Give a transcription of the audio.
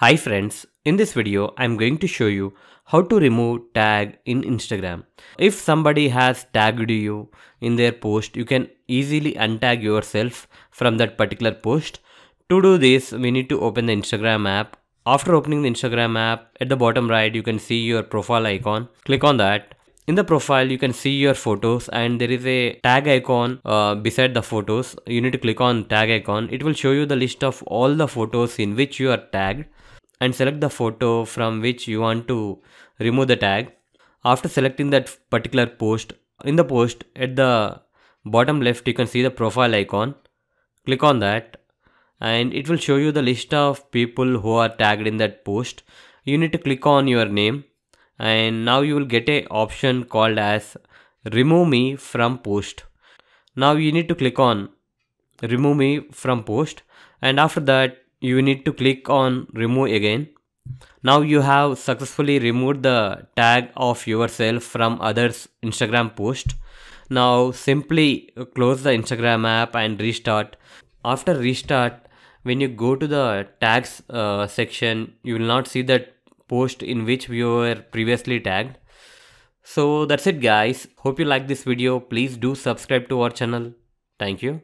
Hi friends, in this video I'm going to show you how to remove tag in Instagram. If somebody has tagged you in their post, you can easily untag yourself from that particular post. To do this, we need to open the Instagram app. After opening the Instagram app, at the bottom right you can see your profile icon. Click on that in the profile you can see your photos and there is a tag icon uh, beside the photos you need to click on tag icon it will show you the list of all the photos in which you are tagged and select the photo from which you want to remove the tag after selecting that particular post in the post at the bottom left you can see the profile icon click on that and it will show you the list of people who are tagged in that post you need to click on your name and now you will get a option called as remove me from post now you need to click on remove me from post and after that you need to click on remove again now you have successfully removed the tag of yourself from others instagram post now simply close the instagram app and restart after restart when you go to the tags uh, section you will not see that post in which we were previously tagged. So that's it guys. Hope you like this video. Please do subscribe to our channel. Thank you.